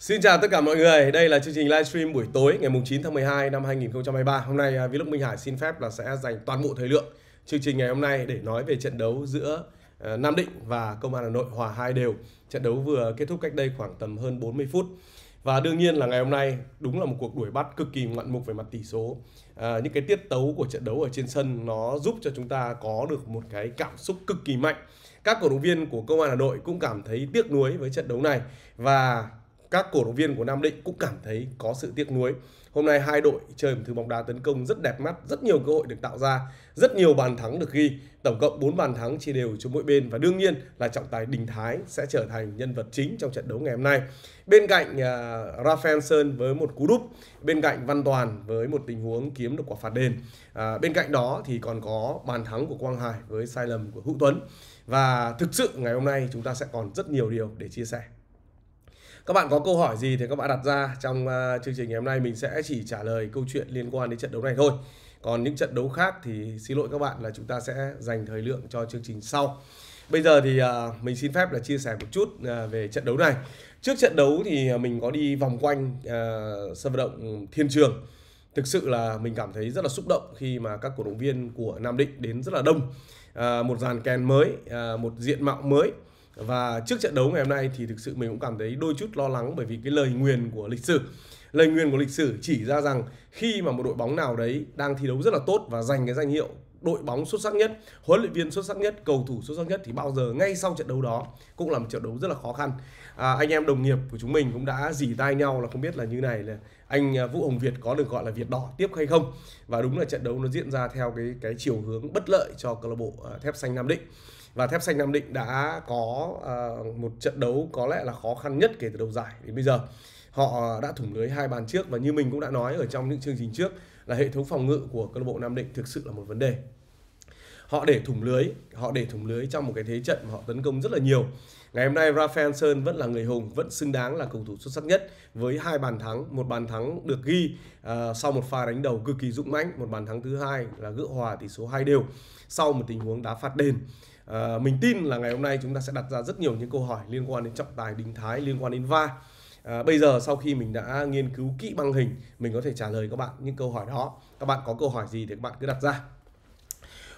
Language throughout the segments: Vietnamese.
Xin chào tất cả mọi người, đây là chương trình livestream buổi tối ngày 9 tháng 12 năm 2023 Hôm nay à, Vlog Minh Hải xin phép là sẽ dành toàn bộ thời lượng chương trình ngày hôm nay để nói về trận đấu giữa ờ, Nam Định và Công an Hà Nội hòa hai đều Trận đấu vừa kết thúc cách đây khoảng tầm hơn 40 phút và đương nhiên là ngày hôm nay đúng là một cuộc đuổi bắt cực kỳ ngoạn mục về mặt tỷ số à, những cái tiết tấu của trận đấu ở trên sân nó giúp cho chúng ta có được một cái cảm xúc cực kỳ mạnh các cổ động viên của công an hà nội cũng cảm thấy tiếc nuối với trận đấu này và các cổ động viên của Nam Định cũng cảm thấy có sự tiếc nuối. Hôm nay hai đội chơi một thứ bóng đá tấn công rất đẹp mắt, rất nhiều cơ hội được tạo ra, rất nhiều bàn thắng được ghi, tổng cộng 4 bàn thắng chia đều cho mỗi bên và đương nhiên là trọng tài Đình Thái sẽ trở thành nhân vật chính trong trận đấu ngày hôm nay. Bên cạnh uh, Rafael Sơn với một cú đúp, bên cạnh Văn Toàn với một tình huống kiếm được quả phạt đền. Uh, bên cạnh đó thì còn có bàn thắng của Quang Hải với sai lầm của Hữu Tuấn. Và thực sự ngày hôm nay chúng ta sẽ còn rất nhiều điều để chia sẻ. Các bạn có câu hỏi gì thì các bạn đặt ra trong uh, chương trình ngày hôm nay mình sẽ chỉ trả lời câu chuyện liên quan đến trận đấu này thôi. Còn những trận đấu khác thì xin lỗi các bạn là chúng ta sẽ dành thời lượng cho chương trình sau. Bây giờ thì uh, mình xin phép là chia sẻ một chút uh, về trận đấu này. Trước trận đấu thì mình có đi vòng quanh uh, sân vận động Thiên Trường. Thực sự là mình cảm thấy rất là xúc động khi mà các cổ động viên của Nam Định đến rất là đông. Uh, một dàn kèn mới, uh, một diện mạo mới và trước trận đấu ngày hôm nay thì thực sự mình cũng cảm thấy đôi chút lo lắng bởi vì cái lời nguyền của lịch sử lời nguyền của lịch sử chỉ ra rằng khi mà một đội bóng nào đấy đang thi đấu rất là tốt và giành cái danh hiệu đội bóng xuất sắc nhất, huấn luyện viên xuất sắc nhất, cầu thủ xuất sắc nhất thì bao giờ ngay sau trận đấu đó cũng là một trận đấu rất là khó khăn. À, anh em đồng nghiệp của chúng mình cũng đã dì tai nhau là không biết là như này là anh à, Vũ Hồng Việt có được gọi là Việt đỏ tiếp hay không và đúng là trận đấu nó diễn ra theo cái cái chiều hướng bất lợi cho câu lạc bộ à, Thép Xanh Nam Định và thép xanh nam định đã có uh, một trận đấu có lẽ là khó khăn nhất kể từ đầu giải đến bây giờ họ đã thủng lưới hai bàn trước và như mình cũng đã nói ở trong những chương trình trước là hệ thống phòng ngự của câu lạc bộ nam định thực sự là một vấn đề họ để thủng lưới họ để thủng lưới trong một cái thế trận mà họ tấn công rất là nhiều ngày hôm nay Rafael Sơn vẫn là người hùng vẫn xứng đáng là cầu thủ xuất sắc nhất với hai bàn thắng một bàn thắng được ghi uh, sau một pha đánh đầu cực kỳ dũng mãnh một bàn thắng thứ hai là gỡ hòa tỷ số hai đều sau một tình huống đá phạt đền à, mình tin là ngày hôm nay chúng ta sẽ đặt ra rất nhiều những câu hỏi liên quan đến trọng tài Đinh Thái liên quan đến va À, bây giờ sau khi mình đã nghiên cứu kỹ băng hình, mình có thể trả lời các bạn những câu hỏi đó. Các bạn có câu hỏi gì thì các bạn cứ đặt ra.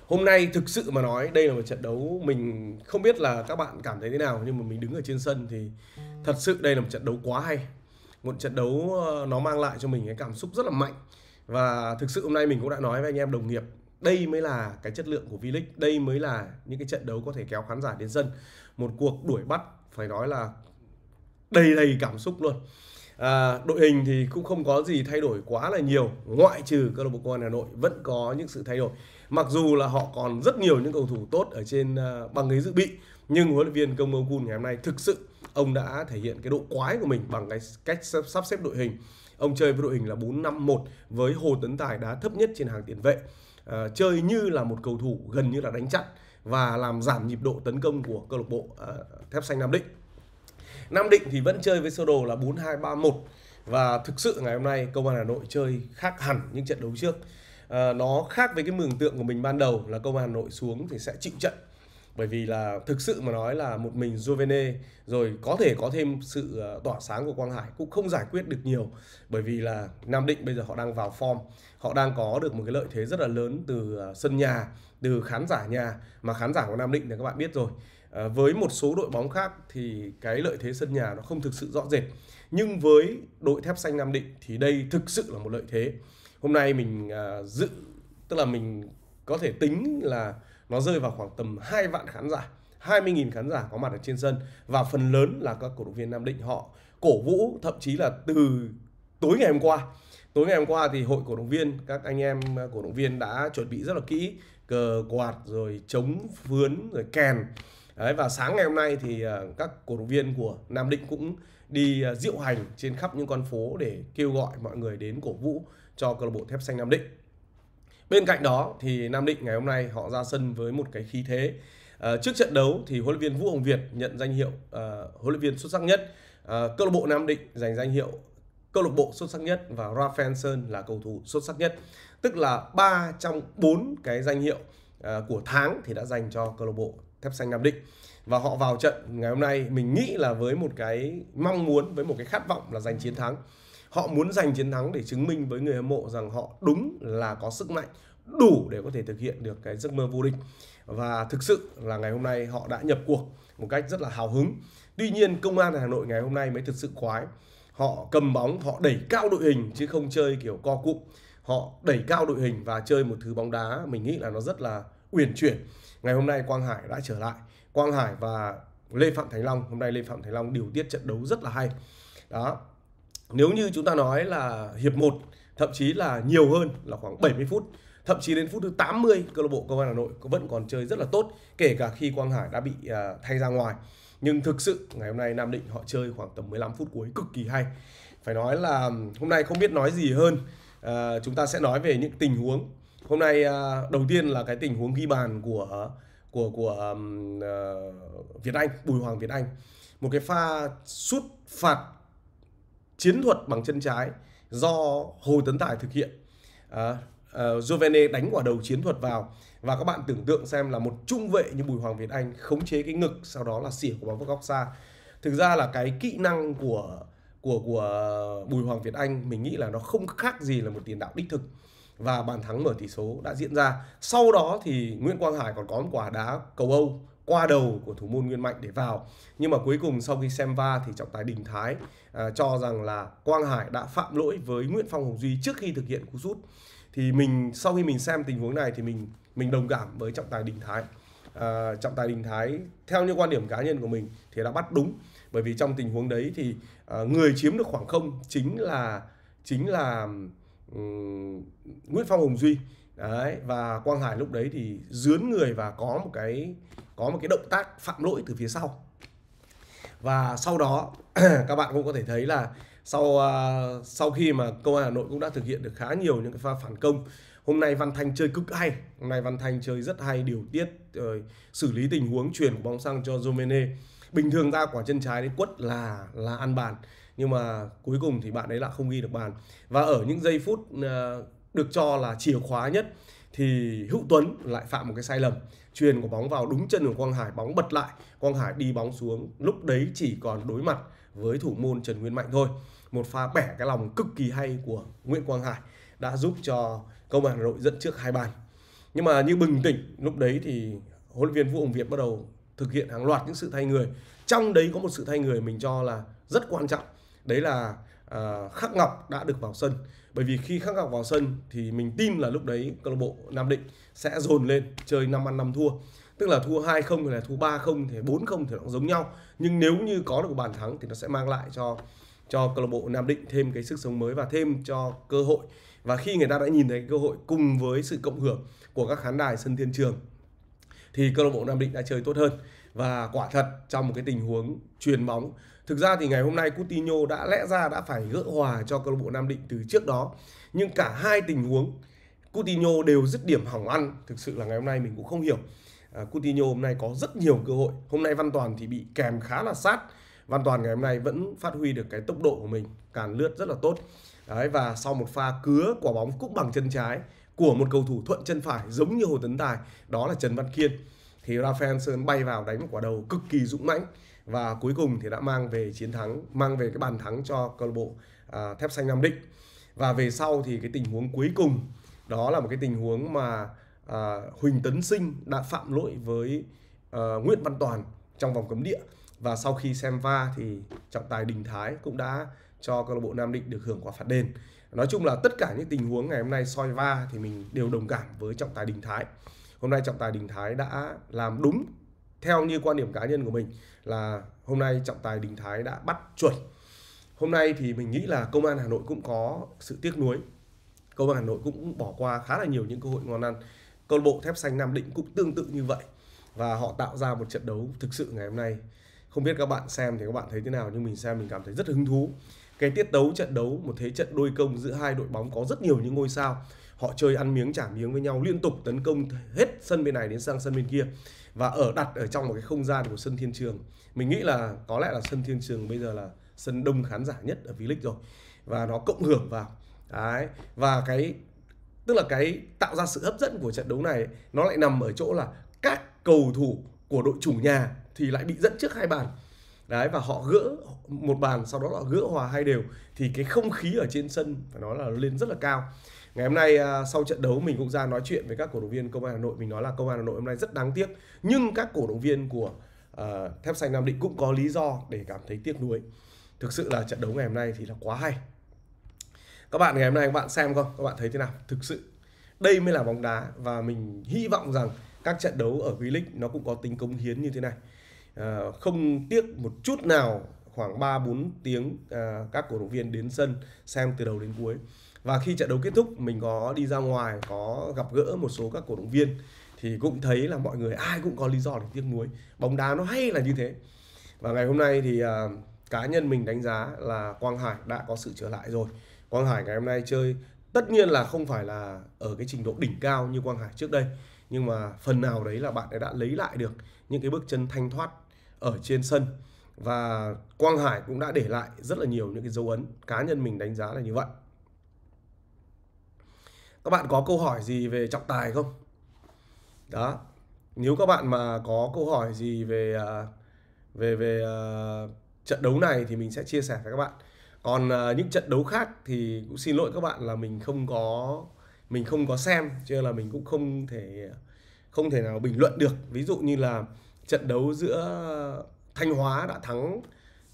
Hôm nay thực sự mà nói đây là một trận đấu mình không biết là các bạn cảm thấy thế nào nhưng mà mình đứng ở trên sân thì thật sự đây là một trận đấu quá hay. Một trận đấu ờ, nó mang lại cho mình cái cảm xúc rất là mạnh. Và thực sự hôm nay mình cũng đã nói với anh em đồng nghiệp đây mới là cái chất lượng của V-League, đây mới là những cái trận đấu có thể kéo khán giả đến dân, Một cuộc đuổi bắt phải nói là đầy đầy cảm xúc luôn. À, đội hình thì cũng không có gì thay đổi quá là nhiều, ngoại trừ câu lạc bộ Công an Hà Nội vẫn có những sự thay đổi. Mặc dù là họ còn rất nhiều những cầu thủ tốt ở trên à, băng ghế dự bị, nhưng huấn luyện viên Công Ngô ngày hôm nay thực sự ông đã thể hiện cái độ quái của mình bằng cái cách sắp xếp đội hình. Ông chơi với đội hình là 4-5-1 với Hồ Tấn Tài đá thấp nhất trên hàng tiền vệ. Ờ, chơi như là một cầu thủ gần như là đánh chặn và làm giảm nhịp độ tấn công của câu lạc bộ uh, Thép Xanh Nam Định. Nam Định thì vẫn chơi với sơ đồ là 4-2-3-1 và thực sự ngày hôm nay công an Hà Nội chơi khác hẳn những trận đấu trước. Uh, nó khác với cái mường tượng của mình ban đầu là công an Hà Nội xuống thì sẽ chịu trận bởi vì là thực sự mà nói là một mình Jovene rồi có thể có thêm sự ờ, tỏa sáng của Quang Hải cũng không giải quyết được nhiều bởi vì là Nam Định bây giờ họ đang vào form họ đang có được một cái lợi thế rất là lớn từ ờ, sân nhà từ khán giả nhà mà khán giả của Nam Định thì các bạn biết rồi à, với một số đội bóng khác thì cái lợi thế sân nhà nó không thực sự rõ rệt nhưng với đội thép xanh Nam Định thì đây thực sự là một lợi thế hôm nay mình à, dự tức là mình có thể tính là nó rơi vào khoảng tầm 2 vạn khán giả 20.000 khán giả có mặt ở trên sân và phần lớn là các cổ động viên Nam Định họ cổ vũ thậm chí là từ tối ngày hôm qua tối ngày hôm qua thì hội cổ động viên các anh em cổ động viên đã chuẩn bị rất là kỹ cờ quạt rồi chống vướn rồi kèn Đấy, và sáng ngày hôm nay thì à, các cổ động viên của Nam Định cũng đi à, diễu hành trên khắp những con phố để kêu gọi mọi người đến cổ vũ cho câu lạc bộ thép xanh Nam Định. Bên cạnh đó thì Nam Định ngày hôm nay họ ra sân với một cái khí thế. À, trước trận đấu thì huấn luyện viên Vũ Hồng Việt nhận danh hiệu à, huấn luyện viên xuất sắc nhất. À, câu lạc bộ Nam Định giành danh hiệu câu lạc bộ xuất sắc nhất và Rafael Sơn là cầu thủ xuất sắc nhất. Tức là 3 trong 4 cái danh hiệu à, của tháng thì đã dành cho câu lạc bộ Thép xanh Nam Định. Và họ vào trận ngày hôm nay mình nghĩ là với một cái mong muốn với một cái khát vọng là giành chiến thắng họ muốn giành chiến thắng để chứng minh với người hâm mộ rằng họ đúng là có sức mạnh đủ để có thể thực hiện được cái giấc mơ vô địch và thực sự là ngày hôm nay họ đã nhập cuộc một cách rất là hào hứng tuy nhiên công an hà nội ngày hôm nay mới thực sự khoái họ cầm bóng họ đẩy cao đội hình chứ không chơi kiểu co cụm họ đẩy cao đội hình và chơi một thứ bóng đá mình nghĩ là nó rất là uyển chuyển ngày hôm nay quang hải đã trở lại quang hải và lê phạm thành long hôm nay lê phạm thành long điều tiết trận đấu rất là hay đó nếu như chúng ta nói là hiệp 1 thậm chí là nhiều hơn là khoảng 70 phút thậm chí đến phút thứ 80 câu lạc bộ công an Hà Nội vẫn còn chơi rất là tốt kể cả khi Quang Hải đã bị à, thay ra ngoài nhưng thực sự ngày hôm nay Nam Định họ chơi khoảng tầm 15 phút cuối cực kỳ hay phải nói là hôm nay không biết nói gì hơn à, chúng ta sẽ nói về những tình huống hôm nay à, đầu tiên là cái tình huống ghi bàn của của của um, uh, Việt Anh Bùi Hoàng Việt Anh một cái pha sút phạt chiến thuật bằng chân trái do Hồ Tấn Tài thực hiện. À, à, giovane uh, Jovene đánh quả đầu chiến thuật vào và các bạn tưởng tượng xem là một trung vệ như Bùi Hoàng Việt Anh khống chế cái ngực sau đó là xỉa của bóng vào góc xa. Thực ra là cái kỹ năng của của của Bùi Hoàng Việt Anh mình nghĩ là nó không khác gì là một tiền đạo đích thực và bàn thắng mở tỷ số đã diễn ra. Sau đó thì Nguyễn Quang Hải còn có một quả đá cầu Âu qua đầu của thủ môn Nguyên Mạnh để vào. Nhưng mà cuối cùng sau khi xem va thì trọng tài Đình Thái à, cho rằng là Quang Hải đã phạm lỗi với Nguyễn Phong Hồng Duy trước khi thực hiện cú sút. Thì mình sau khi mình xem tình huống này thì mình mình đồng cảm với trọng tài Đình Thái. À, trọng tài Đình Thái theo như quan điểm cá nhân của mình thì đã bắt đúng bởi vì trong tình huống đấy thì à, người chiếm được khoảng không chính là chính là um, Nguyễn Phong Hồng Duy đấy và Quang Hải lúc đấy thì dướn người và có một cái có một cái động tác phạm lỗi từ phía sau và sau đó các bạn cũng có thể thấy là sau uh, sau khi mà công an Hà Nội cũng đã thực hiện được khá nhiều những cái pha phản công hôm nay Văn Thanh chơi cực hay hôm nay Văn Thanh chơi rất hay điều tiết rồi xử lý tình huống chuyển bóng sang cho Jomene bình thường ra quả chân trái đến quất là là ăn bàn nhưng mà cuối cùng thì bạn ấy lại không ghi được bàn và ở những giây phút uh, được cho là chìa khóa nhất thì Hữu Tuấn lại phạm một cái sai lầm truyền của bóng vào đúng chân của Quang Hải, bóng bật lại, Quang Hải đi bóng xuống, lúc đấy chỉ còn đối mặt với thủ môn Trần Nguyên Mạnh thôi. Một pha bẻ cái lòng cực kỳ hay của Nguyễn Quang Hải đã giúp cho công an Hà Nội dẫn trước hai bàn. Nhưng mà như bừng tỉnh, lúc đấy thì huấn luyện viên Vũ Hồng Việt bắt đầu thực hiện hàng loạt những sự thay người. Trong đấy có một sự thay người mình cho là rất quan trọng. Đấy là Ờ, Khắc Ngọc đã được vào sân bởi vì khi Khắc Ngọc vào sân thì mình tin là lúc đấy câu lạc bộ Nam Định sẽ dồn lên chơi 5 ăn 5 thua tức là thua 2-0 hay là thua 3-0 thì 4-0 thì nó giống nhau nhưng nếu như có được một bàn thắng thì nó sẽ mang lại cho cho câu lạc bộ Nam Định thêm cái sức sống mới và thêm cho cơ hội và khi người ta đã nhìn thấy cơ hội cùng với sự cộng hưởng của các khán đài sân thiên trường thì câu lạc bộ Nam Định đã chơi tốt hơn và quả thật trong một cái tình huống truyền bóng Thực ra thì ngày hôm nay Coutinho đã lẽ ra đã phải gỡ hòa cho câu lạc bộ Nam Định từ trước đó. Nhưng cả hai tình huống Coutinho đều dứt điểm hỏng ăn, thực sự là ngày hôm nay mình cũng không hiểu. À, Coutinho hôm nay có rất nhiều cơ hội. Hôm nay Văn Toàn thì bị kèm khá là sát. Văn Toàn ngày hôm nay vẫn phát huy được cái tốc độ của mình, càn lướt rất là tốt. Đấy và sau một pha cứa quả bóng cúc bằng chân trái của một cầu thủ thuận chân phải giống như Hồ Tấn Tài, đó là Trần Văn Kiên. Thì Rafael Sơn bay vào đánh một quả đầu cực kỳ dũng mãnh và cuối cùng thì đã mang về chiến thắng mang về cái bàn thắng cho câu lạc bộ à, thép xanh Nam Định và về sau thì cái tình huống cuối cùng đó là một cái tình huống mà à, Huỳnh Tấn Sinh đã phạm lỗi với à, Nguyễn Văn Toàn trong vòng cấm địa và sau khi xem va thì trọng tài Đình Thái cũng đã cho câu lạc bộ Nam Định được hưởng quả phạt đền. Nói chung là tất cả những tình huống ngày hôm nay soi va thì mình đều đồng cảm với trọng tài Đình Thái. Hôm nay trọng tài Đình Thái đã làm đúng theo như quan điểm cá nhân của mình là hôm nay trọng tài Đình Thái đã bắt chuẩn. Hôm nay thì mình nghĩ là công an Hà Nội cũng có sự tiếc nuối. Công an Hà Nội cũng bỏ qua khá là nhiều những cơ hội ngon ăn. Câu bộ Thép Xanh Nam Định cũng tương tự như vậy và họ tạo ra một trận đấu thực sự ngày hôm nay. Không biết các bạn xem thì các bạn thấy thế nào nhưng mình xem mình cảm thấy rất hứng thú. Cái tiết đấu trận đấu một thế trận đôi công giữa hai đội bóng có rất nhiều những ngôi sao. Họ chơi ăn miếng trả miếng với nhau liên tục tấn công hết sân bên này đến sang sân bên kia và ở đặt ở trong một cái không gian của sân Thiên Trường mình nghĩ là có lẽ là sân Thiên Trường bây giờ là sân đông khán giả nhất ở V-League rồi và nó cộng hưởng vào đấy và cái tức là cái tạo ra sự hấp dẫn của trận đấu này nó lại nằm ở chỗ là các cầu thủ của đội chủ nhà thì lại bị dẫn trước hai bàn đấy và họ gỡ một bàn sau đó họ gỡ hòa hai đều thì cái không khí ở trên sân phải nói là lên rất là cao ngày hôm nay à, sau trận đấu mình cũng ra nói chuyện với các cổ động viên công an hà nội mình nói là công an hà nội hôm nay rất đáng tiếc nhưng các cổ động viên của uh, thép xanh nam định cũng có lý do để cảm thấy tiếc nuối thực sự là trận đấu ngày hôm nay thì là quá hay các bạn ngày hôm nay các bạn xem không các bạn thấy thế nào thực sự đây mới là bóng đá và mình hy vọng rằng các trận đấu ở V-League nó cũng có tính cống hiến như thế này à, không tiếc một chút nào khoảng 3-4 tiếng à, các cổ động viên đến sân xem từ đầu đến cuối và khi trận đấu kết thúc mình có đi ra ngoài có gặp gỡ một số các cổ động viên thì cũng thấy là mọi người ai cũng có lý do để tiếc nuối bóng đá nó hay là như thế và ngày hôm nay thì à, cá nhân mình đánh giá là Quang Hải đã có sự trở lại rồi Quang Hải ngày hôm nay chơi tất nhiên là không phải là ở cái trình độ đỉnh cao như Quang Hải trước đây nhưng mà phần nào đấy là bạn ấy đã lấy lại được những cái bước chân thanh thoát ở trên sân và Quang Hải cũng đã để lại rất là nhiều những cái dấu ấn cá nhân mình đánh giá là như vậy các bạn có câu hỏi gì về trọng tài không đó nếu các bạn mà có câu hỏi gì về à, về về uh, trận đấu này thì mình sẽ chia sẻ với các bạn còn uh, những trận đấu khác thì cũng xin lỗi các bạn là mình không có mình không có xem cho nên là mình cũng không thể không thể nào bình luận được ví dụ như là trận đấu giữa Thanh Hóa đã thắng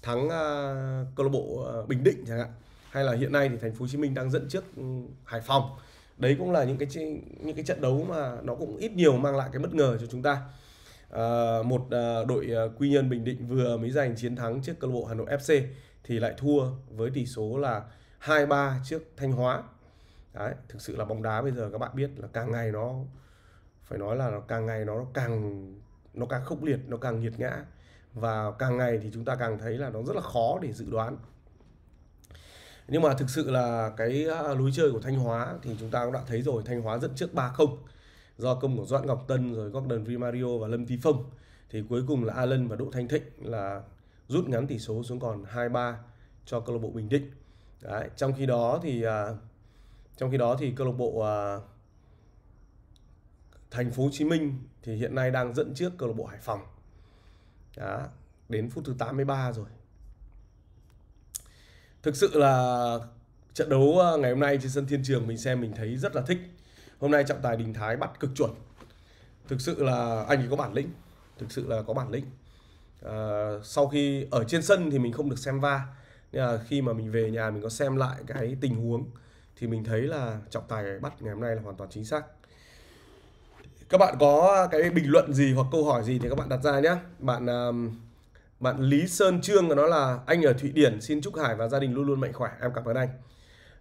thắng uh, câu lạc bộ Bình Định chẳng hạn hay là hiện nay thì thành phố Hồ Chí Minh đang dẫn trước ừ, Hải Phòng đấy cũng là những cái những cái trận đấu mà nó cũng ít nhiều mang lại cái bất ngờ cho chúng ta à, một à, đội à, quy nhân bình định vừa mới giành chiến thắng trước câu lạc bộ hà nội fc thì lại thua với tỷ số là 2-3 trước thanh hóa đấy thực sự là bóng đá bây giờ các bạn biết là càng ngày nó phải nói là nó càng ngày nó càng nó càng khốc liệt nó càng nghiệt ngã và càng ngày thì chúng ta càng thấy là nó rất là khó để dự đoán nhưng mà thực sự là cái à, lối chơi của Thanh Hóa thì chúng ta cũng đã thấy rồi Thanh Hóa dẫn trước 3-0 do công của Doãn Ngọc Tân rồi Gordon Vimario và Lâm Tý Phong thì cuối cùng là Alan và Đỗ Thanh Thịnh là rút ngắn tỷ số xuống còn 2-3 cho câu lạc bộ Bình Định Đấy, trong khi đó thì à, trong khi đó thì câu lạc bộ à, Thành phố Hồ Chí Minh thì hiện nay đang dẫn trước câu lạc bộ Hải Phòng. Đó, đến phút thứ 83 rồi thực sự là trận đấu ờ, ngày hôm nay trên sân Thiên Trường mình xem mình thấy rất là thích. Hôm nay trọng tài Đình Thái bắt cực chuẩn. Thực sự là anh ấy có bản lĩnh, thực sự là có bản lĩnh. À, sau khi ở trên sân thì mình không được xem va, nhưng là khi mà mình về nhà mình có xem lại cái tình huống thì mình thấy là trọng tài bắt ngày hôm nay là hoàn toàn chính xác. Các bạn có cái bình luận gì hoặc câu hỏi gì thì các bạn đặt ra nhé. Bạn uh, bạn Lý Sơn Trương nó là anh ở Thụy Điển xin chúc Hải và gia đình luôn luôn mạnh khỏe em cảm ơn anh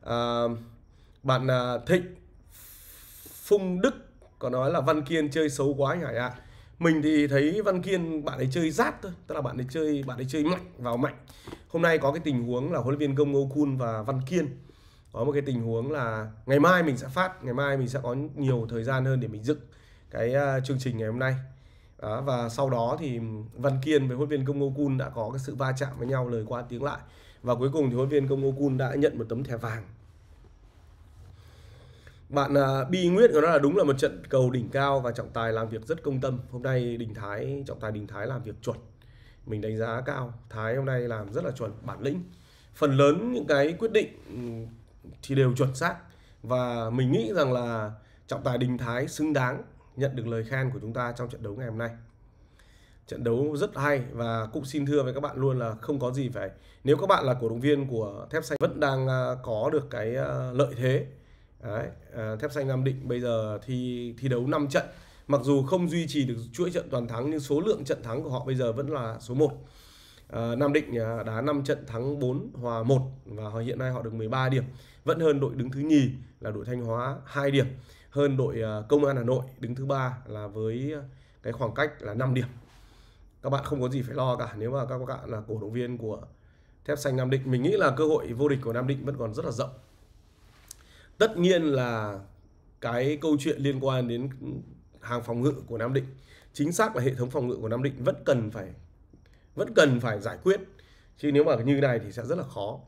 à, bạn à, Thịnh Phung Đức có nói là Văn Kiên chơi xấu quá anh Hải ạ à. mình thì thấy Văn Kiên bạn ấy chơi rát thôi tức là bạn ấy chơi bạn ấy chơi mạnh vào mạnh hôm nay có cái tình huống là huấn luyện viên Công Ngô Kun và Văn Kiên có một cái tình huống là ngày mai mình sẽ phát ngày mai mình sẽ có nhiều thời gian hơn để mình dựng cái uh, chương trình ngày hôm nay đó, và sau đó thì Văn Kiên với huấn viên Công Ngô Kun đã có cái sự va chạm với nhau lời qua tiếng lại và cuối cùng thì huấn viên Công Ngô Kun đã nhận một tấm thẻ vàng bạn uh, Bi Nguyễn nói là đúng là một trận cầu đỉnh cao và trọng tài làm việc rất công tâm hôm nay Đình Thái trọng tài Đình Thái làm việc chuẩn mình đánh giá cao Thái hôm nay làm rất là chuẩn bản lĩnh phần lớn những cái quyết định thì đều chuẩn xác và mình nghĩ rằng là trọng tài Đình Thái xứng đáng nhận được lời khen của chúng ta trong trận đấu ngày hôm nay trận đấu rất hay và cũng xin thưa với các bạn luôn là không có gì phải nếu các bạn là cổ động viên của thép xanh vẫn đang à, có được cái à, lợi thế Đấy, à, thép xanh nam định bây giờ thi thi đấu 5 trận mặc dù không duy trì được chuỗi trận toàn thắng nhưng số lượng trận thắng của họ bây giờ vẫn là số 1 Nam Định đá 5 trận thắng 4 hòa 1 và hiện nay họ được 13 điểm vẫn hơn đội đứng thứ nhì là đội Thanh Hóa 2 điểm hơn đội à, Công an Hà Nội đứng thứ ba là với à, cái khoảng cách là 5 điểm. Các bạn không có gì phải lo cả nếu mà các bạn là cổ động viên của Thép Xanh Nam Định. Mình nghĩ là cơ hội vô địch của Nam Định vẫn còn rất là rộng. Tất nhiên là cái câu chuyện liên quan đến hàng phòng ngự của Nam Định chính xác là hệ thống phòng ngự của Nam Định vẫn cần phải vẫn cần phải giải quyết chứ nếu mà như này thì sẽ rất là khó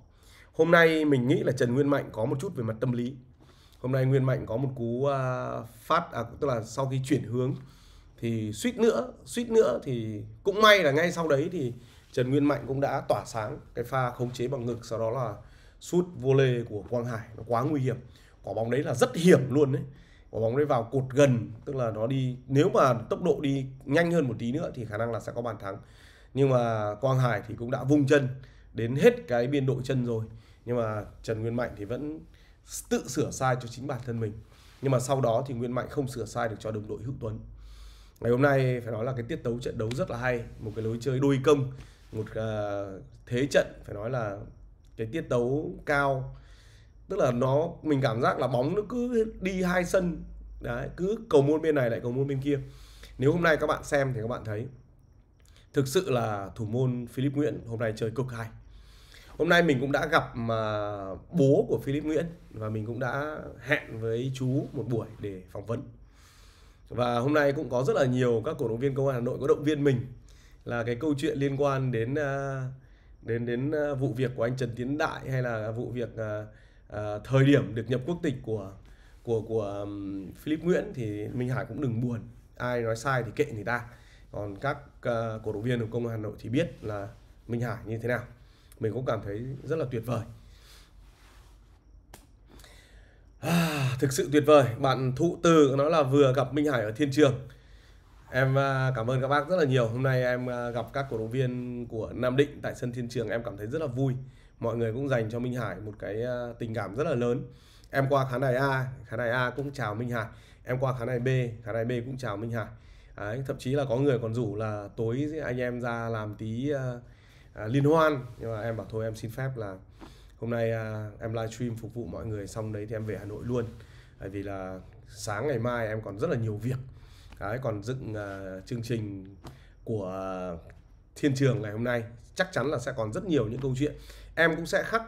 hôm nay mình nghĩ là Trần Nguyên Mạnh có một chút về mặt tâm lý hôm nay Nguyên Mạnh có một cú à, phát à, tức là sau khi chuyển hướng thì suýt nữa suýt nữa thì cũng may là ngay sau đấy thì Trần Nguyên Mạnh cũng đã tỏa sáng cái pha khống chế bằng ngực sau đó là sút vô lê của Quang Hải nó quá nguy hiểm quả bóng đấy là rất hiểm luôn đấy quả bóng đấy vào cột gần tức là nó đi nếu mà tốc độ đi nhanh hơn một tí nữa thì khả năng là sẽ có bàn thắng nhưng mà Quang Hải thì cũng đã vung chân đến hết cái biên độ chân rồi nhưng mà Trần Nguyên Mạnh thì vẫn tự sửa sai cho chính bản thân mình nhưng mà sau đó thì Nguyễn Mạnh không sửa sai được cho đồng đội Hữu Tuấn ngày hôm nay phải nói là cái tiết tấu trận đấu rất là hay một cái lối chơi đôi công một uh, thế trận phải nói là cái tiết tấu cao tức là nó mình cảm giác là bóng nó cứ đi hai sân đấy cứ cầu môn bên này lại cầu môn bên kia nếu hôm nay các bạn xem thì các bạn thấy thực sự là thủ môn Philip Nguyễn hôm nay chơi cực hay hôm nay mình cũng đã gặp mà bố của Philip Nguyễn và mình cũng đã hẹn với chú một buổi để phỏng vấn và hôm nay cũng có rất là nhiều các cổ động viên công an Hà Nội có động viên mình là cái câu chuyện liên quan đến à, đến đến à, vụ việc của anh Trần Tiến Đại hay là vụ việc à, thời điểm được nhập quốc tịch của của của Philip Nguyễn thì Minh Hải cũng đừng buồn ai nói sai thì kệ người ta còn các cổ động viên của công an Hà Nội thì biết là Minh Hải như thế nào mình cũng cảm thấy rất là tuyệt vời à, thực sự tuyệt vời bạn thụ từ nó là vừa gặp minh hải ở thiên trường em à, cảm ơn các bác rất là nhiều hôm nay em à, gặp các cổ động viên của nam định tại sân thiên trường em cảm thấy rất là vui mọi người cũng dành cho minh hải một cái à, tình cảm rất là lớn em qua khán đài a khán đài a cũng chào minh hải em qua khán đài b khán đài b cũng chào minh hải Đấy, thậm chí là có người còn rủ là tối anh em ra làm tí uh, À, liên hoan nhưng mà em bảo thôi em xin phép là hôm nay à, em livestream phục vụ mọi người xong đấy thì em về Hà Nội luôn bởi vì là sáng ngày mai em còn rất là nhiều việc đấy, còn dựng à, chương trình của thiên trường ngày hôm nay chắc chắn là sẽ còn rất nhiều những câu chuyện em cũng sẽ khắc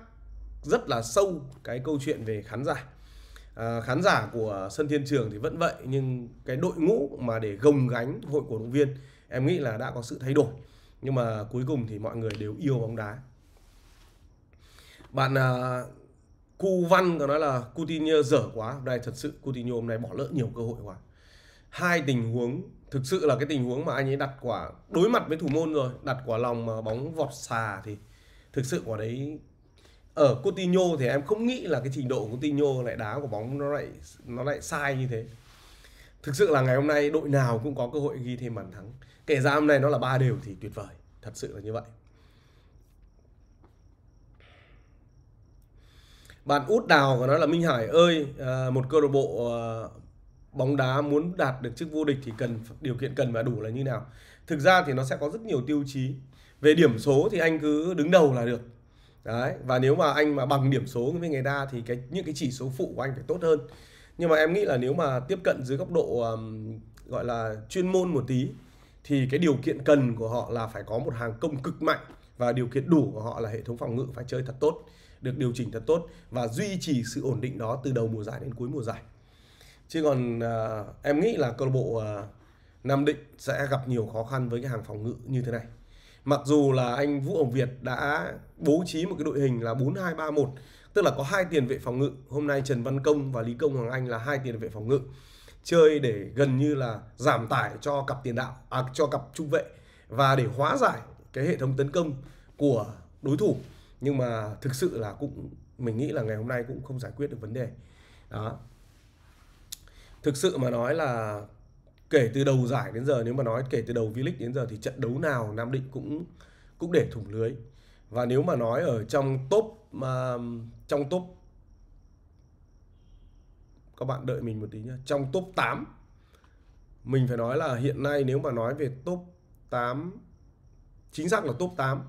rất là sâu cái câu chuyện về khán giả à, khán giả của sân thiên trường thì vẫn vậy nhưng cái đội ngũ mà để gồng gánh hội cổ động viên em nghĩ là đã có sự thay đổi nhưng mà cuối cùng thì mọi người đều yêu bóng đá bạn uh, Cu Văn có nói là Coutinho dở quá đây thật sự Coutinho hôm nay bỏ lỡ nhiều cơ hội quá hai tình huống thực sự là cái tình huống mà anh ấy đặt quả đối mặt với thủ môn rồi đặt quả lòng mà bóng vọt xà thì thực sự quả đấy ở Coutinho thì em không nghĩ là cái trình độ của Coutinho lại đá của bóng nó lại nó lại sai như thế thực sự là ngày hôm nay đội nào cũng có cơ hội ghi thêm bàn thắng kể ra hôm nay nó là ba đều thì tuyệt vời thật sự là như vậy bạn út đào và nói là minh hải ơi à, một câu lạc bộ à, bóng đá muốn đạt được chức vô địch thì cần điều kiện cần và đủ là như nào thực ra thì nó sẽ có rất nhiều tiêu chí về điểm số thì anh cứ đứng đầu là được đấy và nếu mà anh mà bằng điểm số với người ta thì cái những cái chỉ số phụ của anh phải tốt hơn nhưng mà em nghĩ là nếu mà tiếp cận dưới góc độ um, gọi là chuyên môn một tí thì cái điều kiện cần của họ là phải có một hàng công cực mạnh và điều kiện đủ của họ là hệ thống phòng ngự phải chơi thật tốt được điều chỉnh thật tốt và duy trì sự ổn định đó từ đầu mùa giải đến cuối mùa giải chứ còn à, em nghĩ là câu lạc bộ à, Nam Định sẽ gặp nhiều khó khăn với cái hàng phòng ngự như thế này mặc dù là anh Vũ Hồng Việt đã bố trí một cái đội hình là bốn hai ba một, tức là có hai tiền vệ phòng ngự hôm nay Trần Văn Công và Lý Công Hoàng Anh là hai tiền vệ phòng ngự chơi để gần như là giảm tải cho cặp tiền đạo à, cho cặp trung vệ và để hóa giải cái hệ thống tấn công của đối thủ nhưng mà thực sự là cũng mình nghĩ là ngày hôm nay cũng không giải quyết được vấn đề đó thực sự mà nói là kể từ đầu giải đến giờ nếu mà nói kể từ đầu V-League đến giờ thì trận đấu nào Nam Định cũng cũng để thủng lưới và nếu mà nói ở trong top mà trong top các bạn đợi mình một tí nhé trong top 8 mình phải nói là hiện nay nếu mà nói về top 8 chính xác là top 8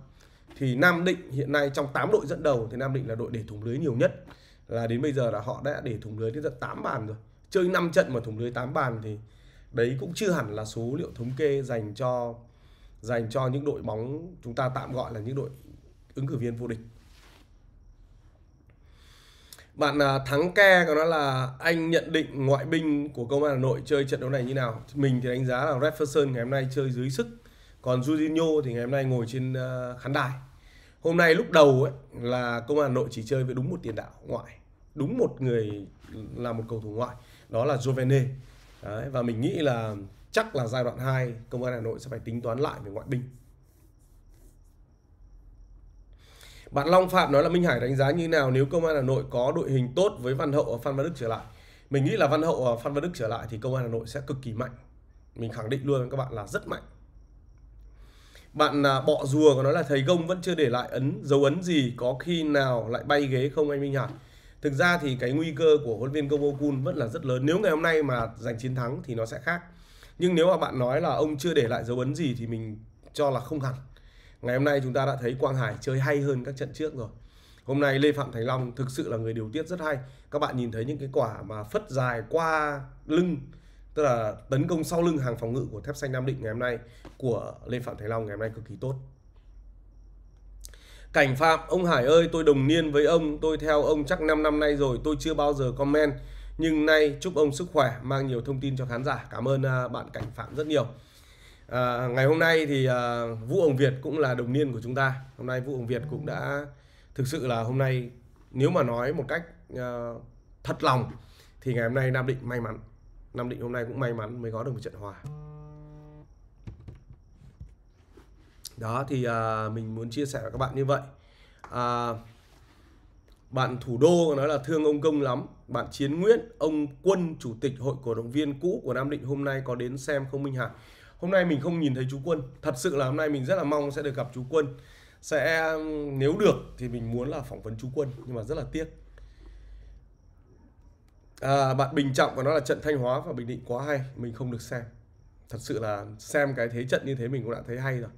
thì Nam Định hiện nay trong 8 đội dẫn đầu thì Nam Định là đội để thủng lưới nhiều nhất là đến bây giờ là họ đã để thủng lưới đến tận 8 bàn rồi chơi 5 trận mà thủng lưới 8 bàn thì đấy cũng chưa hẳn là số liệu thống kê dành cho dành cho những đội bóng chúng ta tạm gọi là những đội ứng cử viên vô địch bạn à, Thắng Ke có nói là anh nhận định ngoại binh của công an Hà Nội chơi trận đấu này như nào? Mình thì đánh giá là Jefferson ngày hôm nay chơi dưới sức, còn Jorginho thì ngày hôm nay ngồi trên à, khán đài. Hôm nay lúc đầu ấy là công an Hà Nội chỉ chơi với đúng một tiền đạo ngoại, đúng một người là một cầu thủ ngoại, đó là Jovene. Đấy, và mình nghĩ là chắc là giai đoạn 2 công an Hà Nội sẽ phải tính toán lại về ngoại binh. Bạn Long Phạm nói là Minh Hải đánh giá như nào nếu công an Hà Nội có đội hình tốt với Văn Hậu và Phan Văn Đức trở lại. Mình nghĩ là Văn Hậu và Phan Văn Đức trở lại thì công an Hà Nội sẽ cực kỳ mạnh. Mình khẳng định luôn các bạn là rất mạnh. Bạn à, bọ rùa có nói là thầy Gông vẫn chưa để lại ấn dấu ấn gì có khi nào lại bay ghế không anh Minh Hải. Thực ra thì cái nguy cơ của huấn viên Công Okun vẫn là rất lớn. Nếu ngày hôm nay mà giành chiến thắng thì nó sẽ khác. Nhưng nếu mà bạn nói là ông chưa để lại dấu ấn gì thì mình cho là không hẳn Ngày hôm nay chúng ta đã thấy Quang Hải chơi hay hơn các trận trước rồi. Hôm nay Lê Phạm Thành Long thực sự là người điều tiết rất hay. Các bạn nhìn thấy những cái quả mà phất dài qua lưng, tức là tấn công sau lưng hàng phòng ngự của Thép Xanh Nam Định ngày hôm nay của Lê Phạm Thành Long ngày hôm nay cực kỳ tốt. Cảnh Phạm, ông Hải ơi, tôi đồng niên với ông, tôi theo ông chắc 5 năm nay rồi, tôi chưa bao giờ comment. Nhưng nay chúc ông sức khỏe, mang nhiều thông tin cho khán giả. Cảm ơn à, bạn Cảnh Phạm rất nhiều. À, ngày hôm nay thì à, Vũ Hồng Việt cũng là đồng niên của chúng ta. Hôm nay Vũ Hồng Việt cũng đã thực sự là hôm nay nếu mà nói một cách à, thật lòng thì ngày hôm nay Nam Định may mắn. Nam Định hôm nay cũng may mắn mới có được một trận hòa. Đó thì à, mình muốn chia sẻ với các bạn như vậy. À, bạn thủ đô nói là thương ông công lắm bạn chiến nguyễn ông quân chủ tịch hội cổ động viên cũ của nam định hôm nay có đến xem không minh hải hôm nay mình không nhìn thấy chú quân thật sự là hôm nay mình rất là mong sẽ được gặp chú quân sẽ nếu được thì mình muốn là phỏng vấn chú quân nhưng mà rất là tiếc à, bạn bình trọng và nó là trận thanh hóa và bình định quá hay mình không được xem thật sự là xem cái thế trận như thế mình cũng đã thấy hay rồi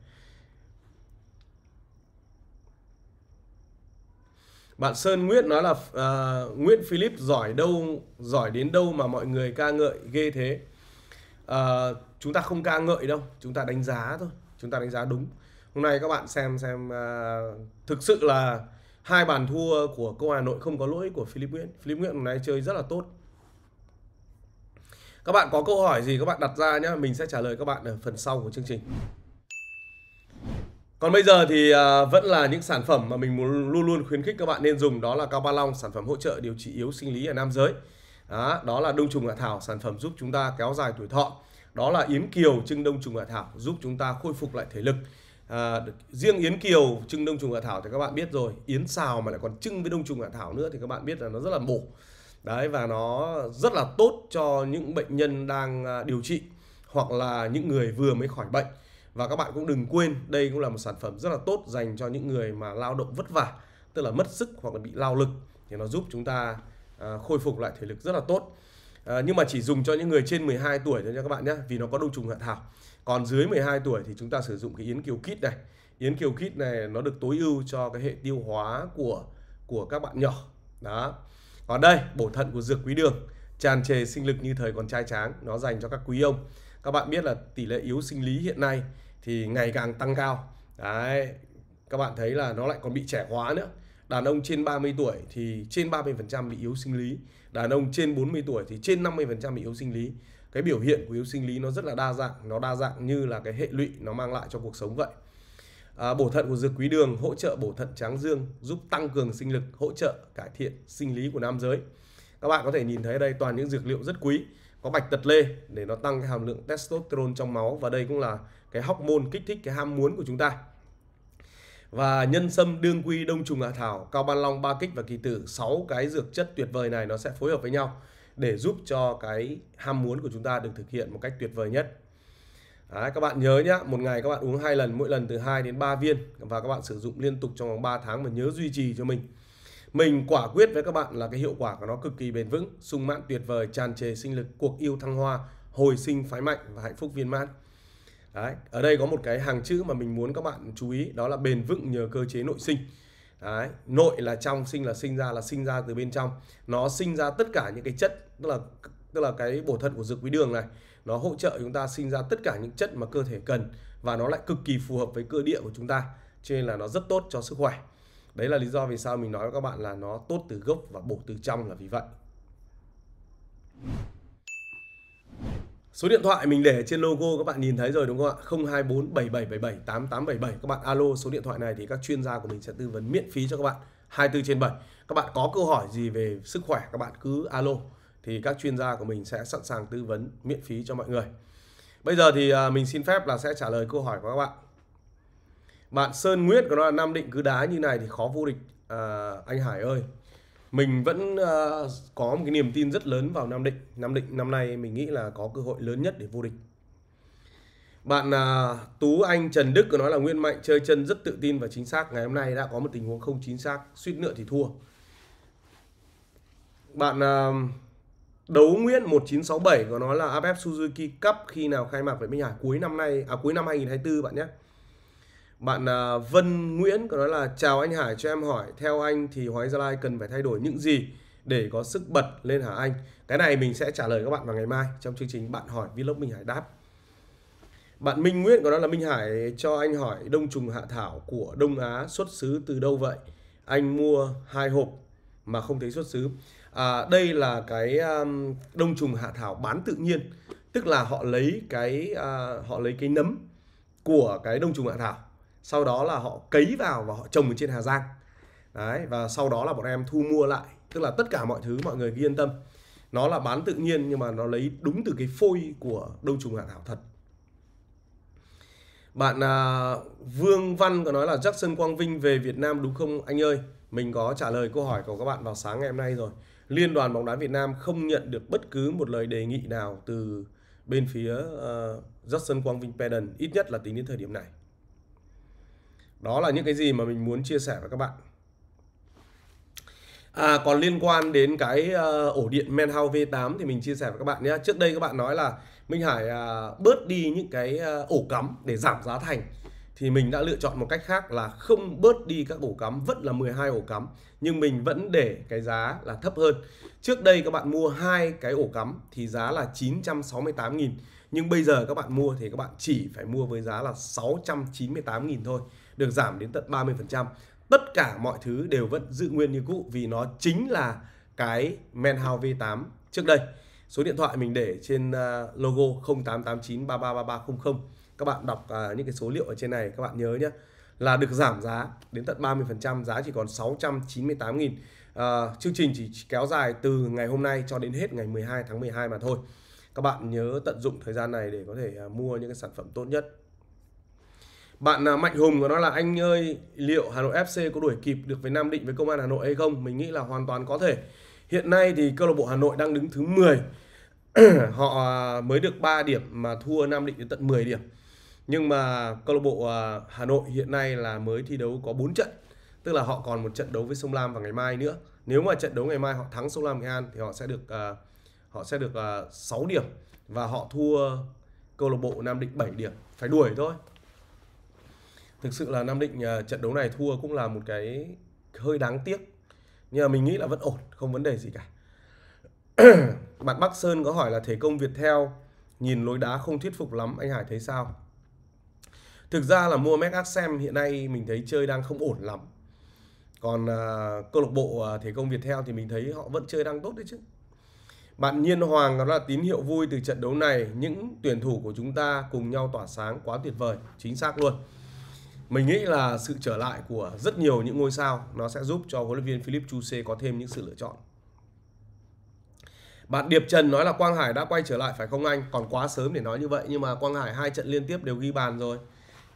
bạn sơn nguyễn nói là uh, nguyễn philip giỏi đâu giỏi đến đâu mà mọi người ca ngợi ghê thế uh, chúng ta không ca ngợi đâu chúng ta đánh giá thôi chúng ta đánh giá đúng hôm nay các bạn xem xem à, thực sự là hai bàn thua của câu Hà Nội không có lỗi của Philip Nguyễn Philip Nguyễn hôm nay chơi rất là tốt các bạn có câu hỏi gì các bạn đặt ra nhé mình sẽ trả lời các bạn ở phần sau của chương trình còn bây giờ thì à, vẫn là những sản phẩm mà mình muốn luôn luôn khuyến khích các bạn nên dùng đó là cao ba long sản phẩm hỗ trợ điều trị yếu sinh lý ở nam giới đó, đó là đông trùng hạ thảo sản phẩm giúp chúng ta kéo dài tuổi thọ đó là yến kiều trưng đông trùng hạ thảo giúp chúng ta khôi phục lại thể lực à, riêng yến kiều trưng đông trùng hạ thảo thì các bạn biết rồi yến xào mà lại còn trưng với đông trùng hạ thảo nữa thì các bạn biết là nó rất là bổ đấy và nó rất là tốt cho những bệnh nhân đang à, điều trị hoặc là những người vừa mới khỏi bệnh và các bạn cũng đừng quên đây cũng là một sản phẩm rất là tốt dành cho những người mà lao động vất vả tức là mất sức hoặc là bị lao lực thì nó giúp chúng ta à, khôi phục lại thể lực rất là tốt Ờ, nhưng mà chỉ dùng cho những người trên 12 tuổi thôi nha các bạn nhé vì nó có đông trùng hạ thảo còn dưới 12 tuổi thì chúng ta sử dụng cái yến kiều kit này yến kiều kit này nó được tối ưu cho cái hệ tiêu hóa của của các bạn nhỏ đó còn đây bổ thận của dược quý đường tràn trề sinh lực như thời còn trai tráng nó dành cho các quý ông các bạn biết là tỷ lệ yếu sinh lý hiện nay thì ngày càng tăng cao đấy các bạn thấy là nó lại còn bị trẻ hóa nữa đàn ông trên 30 tuổi thì trên 30% bị yếu sinh lý, đàn ông trên 40 tuổi thì trên 50% bị yếu sinh lý. Cái biểu hiện của yếu sinh lý nó rất là đa dạng, nó đa dạng như là cái hệ lụy nó mang lại cho cuộc sống vậy. À, bổ thận của dược quý đường hỗ trợ bổ thận tráng dương, giúp tăng cường sinh lực, hỗ trợ cải thiện sinh lý của nam giới. Các bạn có thể nhìn thấy đây toàn những dược liệu rất quý, có bạch tật lê để nó tăng cái hàm lượng testosterone trong máu và đây cũng là cái hormone kích thích cái ham muốn của chúng ta và nhân sâm đương quy đông trùng hạ thảo cao ban long ba kích và kỳ tử sáu cái dược chất tuyệt vời này nó sẽ phối hợp với nhau để giúp cho cái ham muốn của chúng ta được thực hiện một cách tuyệt vời nhất Đấy, các bạn nhớ nhá một ngày các bạn uống hai lần mỗi lần từ 2 đến 3 viên và các bạn sử dụng liên tục trong vòng 3 tháng và nhớ duy trì cho mình mình quả quyết với các bạn là cái hiệu quả của nó cực kỳ bền vững sung mãn tuyệt vời tràn trề sinh lực cuộc yêu thăng hoa hồi sinh phái mạnh và hạnh phúc viên mãn Đấy. Ở đây có một cái hàng chữ mà mình muốn các bạn chú ý đó là bền vững nhờ cơ chế nội sinh. Đấy. Nội là trong, sinh là sinh ra là sinh ra từ bên trong. Nó sinh ra tất cả những cái chất tức là tức là cái bổ thận của dược quý đường này nó hỗ trợ chúng ta sinh ra tất cả những chất mà cơ thể cần và nó lại cực kỳ phù hợp với cơ địa của chúng ta cho nên là nó rất tốt cho sức khỏe đấy là lý do vì sao mình nói với các bạn là nó tốt từ gốc và bổ từ trong là vì vậy Số điện thoại mình để trên logo các bạn nhìn thấy rồi đúng không ạ? 024 7777 8877 các bạn alo số điện thoại này thì các chuyên gia của mình sẽ tư vấn miễn phí cho các bạn 24 trên 7. Các bạn có câu hỏi gì về sức khỏe các bạn cứ alo thì các chuyên gia của mình sẽ sẵn sàng tư vấn miễn phí cho mọi người. Bây giờ thì à, mình xin phép là sẽ trả lời câu hỏi của các bạn. Bạn Sơn Nguyết của nó là Nam Định cứ đá như này thì khó vô địch à, anh Hải ơi mình vẫn uh, có một cái niềm tin rất lớn vào Nam Định. Nam Định năm nay mình nghĩ là có cơ hội lớn nhất để vô địch. Bạn uh, Tú Anh Trần Đức có nói là Nguyên Mạnh chơi chân rất tự tin và chính xác. Ngày hôm nay đã có một tình huống không chính xác, suýt nữa thì thua. Bạn uh, Đấu Nguyễn 1967 có nói là AFF Suzuki Cup khi nào khai mạc với Minh Hải cuối năm nay à cuối năm 2024 bạn nhé. Bạn à, Vân Nguyễn có nói là chào anh Hải cho em hỏi theo anh thì Hoàng Anh Gia Lai cần phải thay đổi những gì để có sức bật lên hả anh? Cái này mình sẽ trả lời các bạn vào ngày mai trong chương trình bạn hỏi vlog Minh Hải đáp. Bạn Minh Nguyễn có nói là Minh Hải cho anh hỏi đông trùng hạ thảo của Đông Á xuất xứ từ đâu vậy? Anh mua hai hộp mà không thấy xuất xứ. À, đây là cái um, đông trùng hạ thảo bán tự nhiên, tức là họ lấy cái uh, họ lấy cái nấm của cái đông trùng hạ thảo sau đó là họ cấy vào và họ trồng ở trên Hà Giang đấy và sau đó là bọn em thu mua lại tức là tất cả mọi thứ mọi người yên tâm nó là bán tự nhiên nhưng mà nó lấy đúng từ cái phôi của đông trùng hạ thảo thật bạn à, Vương Văn có nói là Jackson Quang Vinh về Việt Nam đúng không anh ơi mình có trả lời câu hỏi của các bạn vào sáng ngày hôm nay rồi Liên đoàn bóng đá Việt Nam không nhận được bất cứ một lời đề nghị nào từ bên phía uh, Jackson Quang Vinh Pedon ít nhất là tính đến thời điểm này đó là những cái gì mà mình muốn chia sẻ với các bạn À, còn liên quan đến cái uh, ổ điện Manhouse V8 thì mình chia sẻ với các bạn nhé. Trước đây các bạn nói là Minh Hải uh, bớt đi những cái uh, ổ cắm để giảm giá thành. Thì mình đã lựa chọn một cách khác là không bớt đi các ổ cắm, vẫn là 12 ổ cắm. Nhưng mình vẫn để cái giá là thấp hơn. Trước đây các bạn mua hai cái ổ cắm thì giá là 968.000. Nhưng bây giờ các bạn mua thì các bạn chỉ phải mua với giá là 698.000 thôi được giảm đến tận 30%. Tất cả mọi thứ đều vẫn giữ nguyên như cũ vì nó chính là cái Manhouse V8 trước đây. Số điện thoại mình để trên à, logo 0889333300. Các bạn đọc à, những cái số liệu ở trên này các bạn nhớ nhé là được giảm giá đến tận 30%, giá chỉ còn 698.000. À, chương trình chỉ kéo dài từ ngày hôm nay cho đến hết ngày 12 tháng 12 mà thôi. Các bạn nhớ tận dụng thời gian này để có thể à, mua những cái sản phẩm tốt nhất bạn à, Mạnh Hùng của nó là anh ơi liệu Hà Nội FC có đuổi kịp được với Nam Định với Công an Hà Nội hay không? Mình nghĩ là hoàn toàn có thể. Hiện nay thì câu lạc bộ Hà Nội đang đứng thứ 10. Họ à, mới được 3 điểm mà thua Nam Định đến tận 10 điểm. Nhưng mà câu lạc bộ à, Hà Nội hiện nay là mới thi đấu có 4 trận. Tức là họ còn một trận đấu với Sông Lam vào ngày mai nữa. Nếu mà trận đấu ngày mai họ thắng Sông Lam Nghệ An thì họ sẽ được họ sẽ được uh, 6 điểm và họ thua câu lạc bộ Nam Định 7 điểm. Phải đuổi thôi thực sự là Nam Định à, trận đấu này thua cũng là một cái hơi đáng tiếc nhưng mà mình nghĩ là vẫn ổn không vấn đề gì cả bạn Bắc Sơn có hỏi là thể công Việt theo nhìn lối đá không thuyết phục lắm anh Hải thấy sao thực ra là mua Mac xem hiện nay mình thấy chơi đang không ổn lắm còn à, câu lạc bộ à, thể công Việt theo thì mình thấy họ vẫn chơi đang tốt đấy chứ bạn Nhiên Hoàng đó là tín hiệu vui từ trận đấu này những tuyển thủ của chúng ta cùng nhau tỏa sáng quá tuyệt vời chính xác luôn mình nghĩ là sự trở lại của rất nhiều những ngôi sao nó sẽ giúp cho huấn luyện viên Philip Chu Chuse có thêm những sự lựa chọn. Bạn Điệp Trần nói là Quang Hải đã quay trở lại phải không anh? Còn quá sớm để nói như vậy nhưng mà Quang Hải hai trận liên tiếp đều ghi bàn rồi.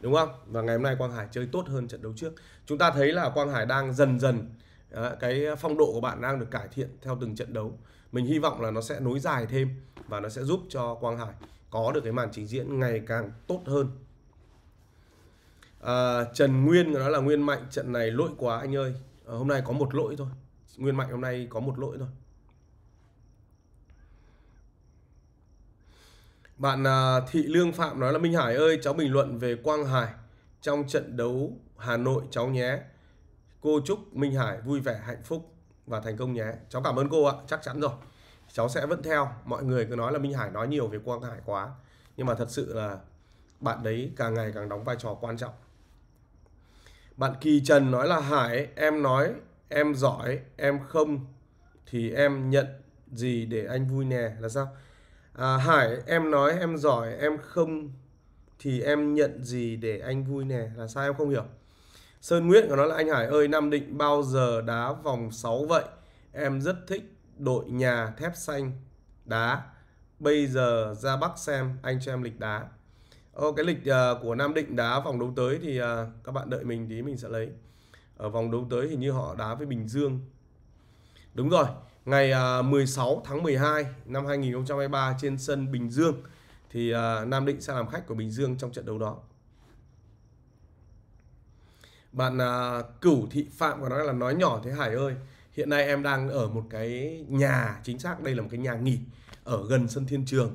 Đúng không? Và ngày hôm nay Quang Hải chơi tốt hơn trận đấu trước. Chúng ta thấy là Quang Hải đang dần dần à, cái phong độ của bạn đang được cải thiện theo từng trận đấu. Mình hy vọng là nó sẽ nối dài thêm và nó sẽ giúp cho Quang Hải có được cái màn trình diễn ngày càng tốt hơn à, Trần Nguyên đó là Nguyên Mạnh trận này lỗi quá anh ơi à, hôm nay có một lỗi thôi Nguyên Mạnh hôm nay có một lỗi thôi Bạn à, Thị Lương Phạm nói là Minh Hải ơi cháu bình luận về Quang Hải trong trận đấu Hà Nội cháu nhé Cô chúc Minh Hải vui vẻ hạnh phúc và thành công nhé Cháu cảm ơn cô ạ chắc chắn rồi cháu sẽ vẫn theo mọi người cứ nói là Minh Hải nói nhiều về Quang Hải quá nhưng mà thật sự là bạn đấy càng ngày càng đóng vai trò quan trọng bạn Kỳ Trần nói là Hải, em nói, em giỏi, em không thì em nhận gì để anh vui nè là sao? À, Hải, em nói em giỏi, em không thì em nhận gì để anh vui nè là sao em không hiểu. Sơn Nguyễn của nó là anh Hải ơi Nam Định bao giờ đá vòng 6 vậy? Em rất thích đội nhà thép xanh đá. Bây giờ ra Bắc xem anh cho em lịch đá. Ô, cái lịch uh, của Nam Định đá vòng đấu tới thì uh, các bạn đợi mình tí mình sẽ lấy. Ở vòng đấu tới hình như họ đá với Bình Dương. Đúng rồi, ngày ờ, uh, 16 tháng 12 năm 2023 trên sân Bình Dương thì uh, Nam Định sẽ làm khách của Bình Dương trong trận đấu đó. Bạn uh, Cửu Thị Phạm còn nói là nói nhỏ thế Hải ơi. Hiện nay em đang ở một cái nhà chính xác đây là một cái nhà nghỉ ở gần sân Thiên Trường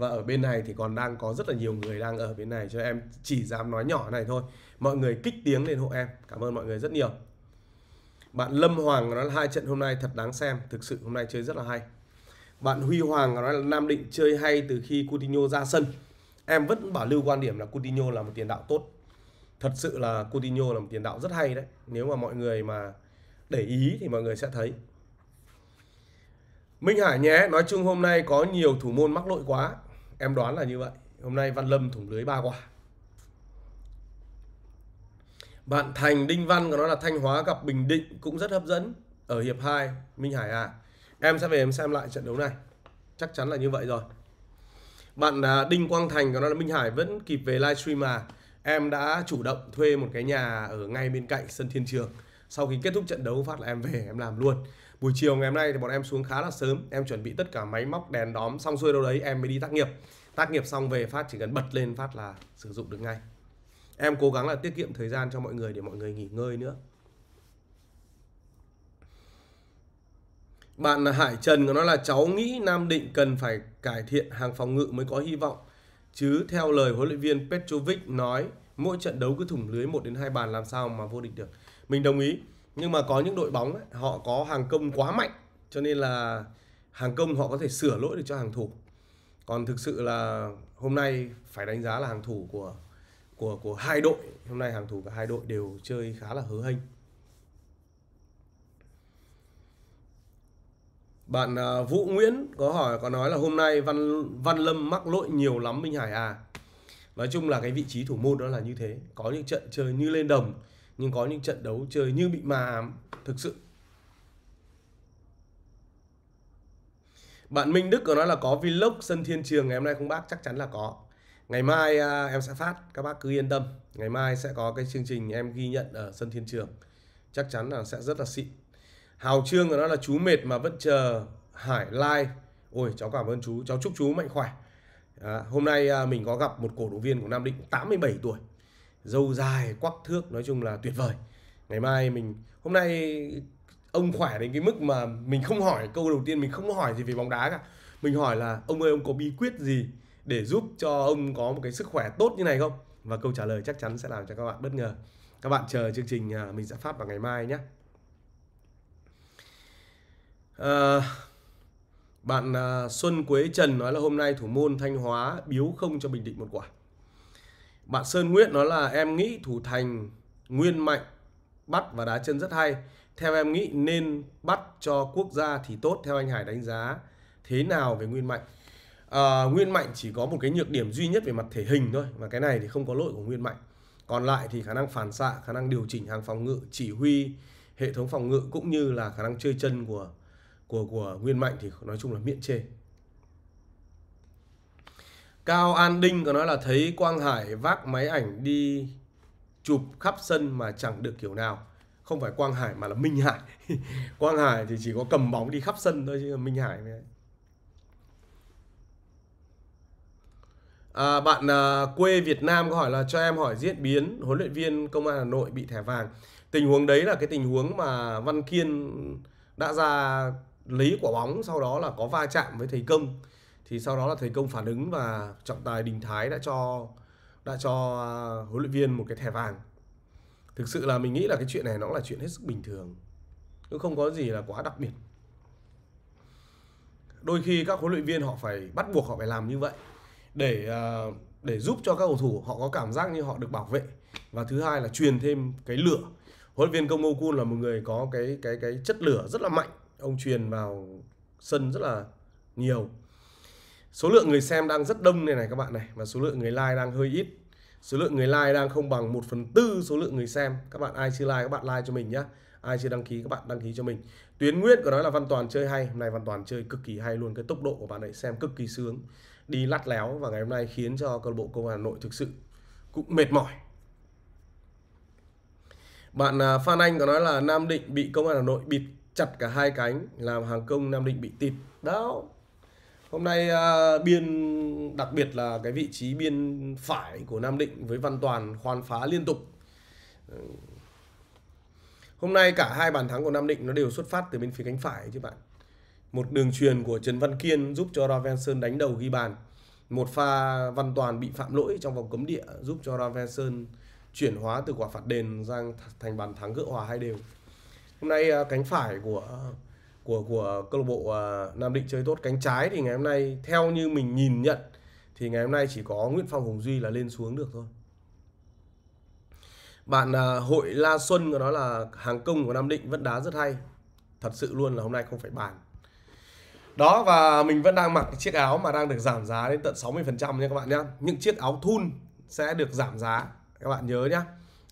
và ở bên này thì còn đang có rất là nhiều người đang ở bên này cho em chỉ dám nói nhỏ này thôi mọi người kích tiếng lên hộ em cảm ơn mọi người rất nhiều bạn Lâm Hoàng nói là hai trận hôm nay thật đáng xem thực sự hôm nay chơi rất là hay bạn Huy Hoàng nói là Nam Định chơi hay từ khi Coutinho ra sân em vẫn bảo lưu quan điểm là Coutinho là một tiền đạo tốt thật sự là Coutinho là một tiền đạo rất hay đấy nếu mà mọi người mà để ý thì mọi người sẽ thấy Minh Hải nhé, nói chung hôm nay có nhiều thủ môn mắc lỗi quá Em đoán là như vậy. Hôm nay Văn Lâm thủng lưới ba quả. Bạn Thành Đinh Văn có nói là Thanh Hóa gặp Bình Định cũng rất hấp dẫn ở hiệp 2, Minh Hải à. Em sẽ về em xem lại trận đấu này. Chắc chắn là như vậy rồi. Bạn à, Đinh Quang Thành có nói là Minh Hải vẫn kịp về livestream mà. Em đã chủ động thuê một cái nhà ở ngay bên cạnh sân Thiên Trường. Sau khi kết thúc trận đấu phát là em về em làm luôn buổi chiều ngày hôm nay thì bọn em xuống khá là sớm em chuẩn bị tất cả máy móc đèn đóm xong xuôi đâu đấy em mới đi tác nghiệp tác nghiệp xong về phát chỉ cần bật lên phát là sử dụng được ngay em cố gắng là tiết kiệm thời gian cho mọi người để mọi người nghỉ ngơi nữa Bạn Hải Trần có nói là cháu nghĩ Nam Định cần phải cải thiện hàng phòng ngự mới có hy vọng. Chứ theo lời huấn luyện viên Petrovic nói, mỗi trận đấu cứ thủng lưới 1 đến 2 bàn làm sao mà vô địch được. Mình đồng ý nhưng mà có những đội bóng ấy, họ có hàng công quá mạnh cho nên là hàng công họ có thể sửa lỗi được cho hàng thủ còn thực sự là hôm nay phải đánh giá là hàng thủ của của của hai đội hôm nay hàng thủ của hai đội đều chơi khá là hớ hênh bạn à, Vũ Nguyễn có hỏi có nói là hôm nay Văn Văn Lâm mắc lỗi nhiều lắm Minh Hải à nói chung là cái vị trí thủ môn đó là như thế có những trận chơi như lên đồng nhưng có những trận đấu chơi như bị ma ám thực sự bạn Minh Đức có nói là có vlog sân thiên trường ngày hôm nay không bác chắc chắn là có ngày mai à, em sẽ phát các bác cứ yên tâm ngày mai sẽ có cái chương trình em ghi nhận ở sân thiên trường chắc chắn là sẽ rất là xịn Hào Trương của nó là chú mệt mà vẫn chờ Hải Lai ôi cháu cảm ơn chú cháu chúc chú mạnh khỏe à, hôm nay à, mình có gặp một cổ động viên của Nam Định 87 tuổi dâu dài quắc thước nói chung là tuyệt vời ngày mai mình hôm nay ông khỏe đến cái mức mà mình không hỏi câu đầu tiên mình không hỏi gì về bóng đá cả mình hỏi là ông ơi ông có bí quyết gì để giúp cho ông có một cái sức khỏe tốt như này không và câu trả lời chắc chắn sẽ làm cho các bạn bất ngờ các bạn chờ chương trình à, mình sẽ phát vào ngày mai nhé ờ, à, bạn Xuân Quế Trần nói là hôm nay thủ môn Thanh Hóa biếu không cho Bình Định một quả bạn Sơn Nguyễn nói là em nghĩ thủ thành nguyên mạnh bắt và đá chân rất hay theo em nghĩ nên bắt cho quốc gia thì tốt theo anh Hải đánh giá thế nào về Nguyên Mạnh à, Nguyên Mạnh chỉ có một cái nhược điểm duy nhất về mặt thể hình thôi và cái này thì không có lỗi của Nguyên Mạnh còn lại thì khả năng phản xạ khả năng điều chỉnh hàng phòng ngự chỉ huy hệ thống phòng ngự cũng như là khả năng chơi chân của của của Nguyên Mạnh thì nói chung là miễn chê Cao An Đinh có nói là thấy Quang Hải vác máy ảnh đi chụp khắp sân mà chẳng được kiểu nào. Không phải Quang Hải mà là Minh Hải. Quang Hải thì chỉ có cầm bóng đi khắp sân thôi chứ Minh Hải mới. À, bạn à, quê Việt Nam có hỏi là cho em hỏi diễn biến huấn luyện viên công an Hà Nội bị thẻ vàng. Tình huống đấy là cái tình huống mà Văn Kiên đã ra lấy quả bóng sau đó là có va chạm với thầy công thì sau đó là thầy công phản ứng và trọng tài Đình Thái đã cho đã cho à, huấn luyện viên một cái thẻ vàng thực sự là mình nghĩ là cái chuyện này nó là chuyện hết sức bình thường cũng không có gì là quá đặc biệt đôi khi các huấn luyện viên họ phải bắt buộc họ phải làm như vậy để à, để giúp cho các cầu thủ họ có cảm giác như họ được bảo vệ và thứ hai là truyền thêm cái lửa huấn luyện viên công Kun là một người có cái cái cái chất lửa rất là mạnh ông truyền vào sân rất là nhiều số lượng người xem đang rất đông này này các bạn này và số lượng người like đang hơi ít số lượng người like đang không bằng 1 phần tư số lượng người xem các bạn ai chưa like các bạn like cho mình nhá, ai chưa đăng ký các bạn đăng ký cho mình tuyến nguyễn của nó là văn toàn chơi hay hôm nay văn toàn chơi cực kỳ hay luôn cái tốc độ của bạn ấy xem cực kỳ sướng đi lắt léo và ngày hôm nay khiến cho câu bộ công an hà nội thực sự cũng mệt mỏi bạn à, Phan Anh có nói là Nam Định bị công an Hà Nội bịt chặt cả hai cánh làm hàng công Nam Định bị tịt. Đó, Hôm nay uh, biên đặc biệt là cái vị trí biên phải của Nam Định với Văn Toàn khoan phá liên tục. Ừ. Hôm nay cả hai bàn thắng của Nam Định nó đều xuất phát từ bên phía cánh phải chứ bạn. Một đường truyền của Trần Văn Kiên giúp cho Ravenson đánh đầu ghi bàn. Một pha Văn Toàn bị phạm lỗi trong vòng cấm địa giúp cho Ravenson chuyển hóa từ quả phạt đền sang thành bàn thắng gỡ hòa hai đều. Hôm nay à, cánh phải của của của câu lạc bộ à, Nam Định chơi tốt cánh trái thì ngày hôm nay theo như mình nhìn nhận thì ngày hôm nay chỉ có Nguyễn Phong Hùng Duy là lên xuống được thôi bạn à, hội La Xuân của nó là hàng công của Nam Định vẫn đá rất hay thật sự luôn là hôm nay không phải bàn đó và mình vẫn đang mặc chiếc áo mà đang được giảm giá đến tận 60% nha các bạn nhé những chiếc áo thun sẽ được giảm giá các bạn nhớ nhé.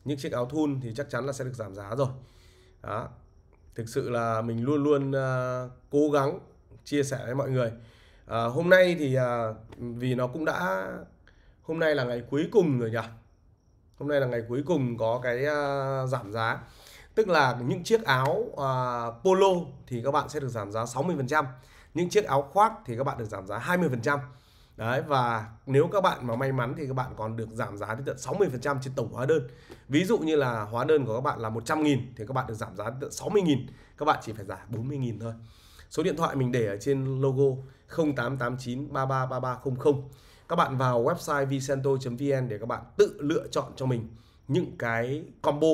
những chiếc áo thun thì chắc chắn là sẽ được giảm giá rồi đó thực sự là mình luôn luôn uh, cố gắng chia sẻ với mọi người à, hôm nay thì à, vì nó cũng đã hôm nay là ngày cuối cùng rồi nhỉ hôm nay là ngày cuối cùng có cái à, giảm giá tức là những chiếc áo à, polo thì các bạn sẽ được giảm giá 60% những chiếc áo khoác thì các bạn được giảm giá 20% Đấy, và nếu các bạn mà may mắn thì các bạn còn được giảm giá đến tận 60% trên tổng hóa đơn. Ví dụ như là hóa đơn của các bạn là 100 nghìn thì các bạn được giảm giá đến tận 60 nghìn Các bạn chỉ phải giả 40 nghìn thôi. Số điện thoại mình để ở trên logo 0889 333300. Các bạn vào website vicento.vn để các bạn tự lựa chọn cho mình những cái combo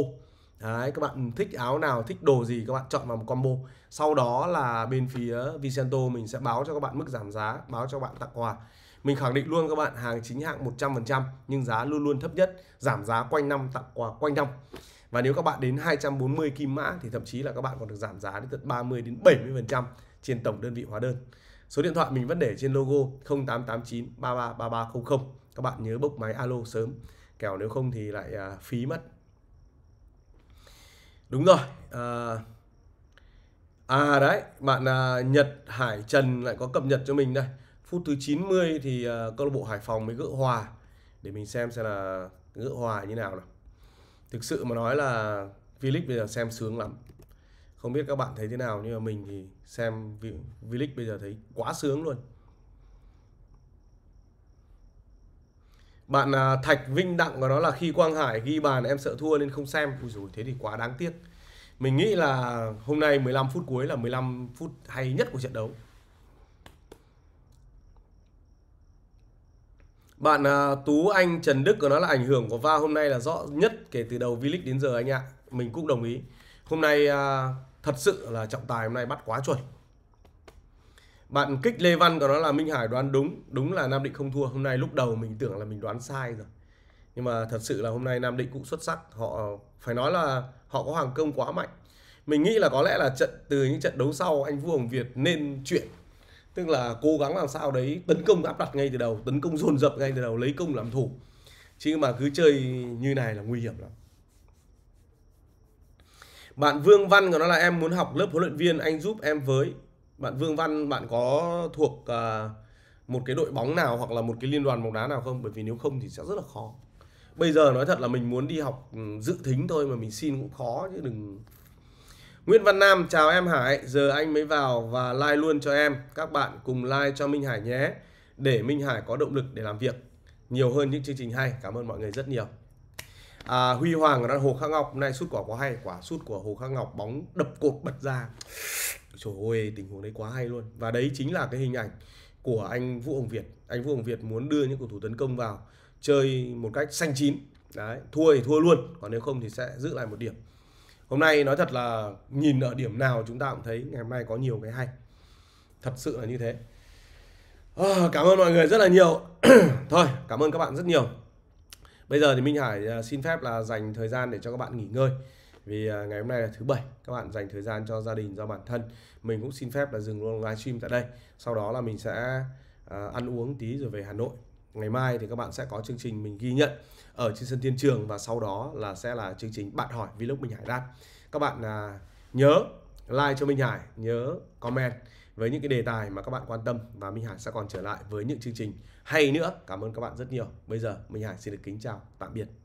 Đấy, các bạn thích áo nào, thích đồ gì các bạn chọn vào một combo. Sau đó là bên phía Vicento mình sẽ báo cho các bạn mức giảm giá, báo cho các bạn tặng quà. Mình khẳng định luôn các bạn, hàng chính hãng 100% nhưng giá luôn luôn thấp nhất, giảm giá quanh năm tặng quà quanh năm. Và nếu các bạn đến 240 kim mã thì thậm chí là các bạn còn được giảm giá đến tận 30 đến 70% trên tổng đơn vị hóa đơn. Số điện thoại mình vẫn để trên logo 0889 333300. Các bạn nhớ bốc máy alo sớm, kẻo nếu không thì lại à, phí mất. Đúng rồi. À, à đấy, bạn à, Nhật Hải Trần lại có cập nhật cho mình đây phút thứ 90 thì uh, câu lạc bộ Hải Phòng mới gỡ hòa để mình xem xem là gỡ hòa như nào nào thực sự mà nói là V-League bây giờ xem sướng lắm không biết các bạn thấy thế nào nhưng mà mình thì xem V-League bây giờ thấy quá sướng luôn bạn uh, Thạch Vinh Đặng và đó là khi Quang Hải ghi bàn em sợ thua nên không xem Ui dồi, thế thì quá đáng tiếc mình nghĩ là hôm nay 15 phút cuối là 15 phút hay nhất của trận đấu Bạn uh, Tú Anh Trần Đức có nói là ảnh hưởng của va hôm nay là rõ nhất kể từ đầu V-League đến giờ anh ạ. Mình cũng đồng ý. Hôm nay uh, thật sự là trọng tài hôm nay bắt quá chuẩn. Bạn Kích Lê Văn của nó là Minh Hải đoán đúng. Đúng là Nam Định không thua. Hôm nay lúc đầu mình tưởng là mình đoán sai rồi. Nhưng mà thật sự là hôm nay Nam Định cũng xuất sắc. Họ phải nói là họ có hàng công quá mạnh. Mình nghĩ là có lẽ là trận từ những trận đấu sau anh Vua Hồng Việt nên chuyển tức là cố gắng làm sao đấy tấn công áp đặt ngay từ đầu tấn công dồn dập ngay từ đầu lấy công làm thủ chứ mà cứ chơi như này là nguy hiểm lắm bạn Vương Văn của nó là em muốn học lớp huấn luyện viên anh giúp em với bạn Vương Văn bạn có thuộc à, một cái đội bóng nào hoặc là một cái liên đoàn bóng đá nào không bởi vì nếu không thì sẽ rất là khó bây giờ nói thật là mình muốn đi học ừ, dự thính thôi mà mình xin cũng khó chứ đừng Nguyễn Văn Nam chào em Hải, giờ anh mới vào và like luôn cho em. Các bạn cùng like cho Minh Hải nhé, để Minh Hải có động lực để làm việc nhiều hơn những chương trình hay. Cảm ơn mọi người rất nhiều. À, Huy Hoàng ở Hồ Khắc Ngọc, hôm nay sút quả quá hay, quả sút của Hồ Khắc Ngọc bóng đập cột bật ra. Trời ơi, tình huống đấy quá hay luôn. Và đấy chính là cái hình ảnh của anh Vũ Hồng Việt. Anh Vũ Hồng Việt muốn đưa những cầu thủ tấn công vào chơi một cách xanh chín. Đấy, thua thì thua luôn, còn nếu không thì sẽ giữ lại một điểm hôm nay nói thật là nhìn ở điểm nào chúng ta cũng thấy ngày mai có nhiều cái hay thật sự là như thế à, cảm ơn mọi người rất là nhiều thôi cảm ơn các bạn rất nhiều bây giờ thì minh hải à, xin phép là dành thời gian để cho các bạn nghỉ ngơi vì à, ngày hôm nay là thứ bảy các bạn dành thời gian cho gia đình cho bản thân mình cũng xin phép là dừng luôn livestream tại đây sau đó là mình sẽ à, ăn uống tí rồi về hà nội ngày mai thì các bạn sẽ có chương trình mình ghi nhận ở trên sân thiên trường và sau đó là sẽ là chương trình bạn hỏi vlog Minh Hải đáp các bạn à, nhớ like cho Minh Hải nhớ comment với những cái đề tài mà các bạn quan tâm và Minh Hải sẽ còn trở lại với những chương trình hay nữa cảm ơn các bạn rất nhiều bây giờ Minh Hải xin được kính chào tạm biệt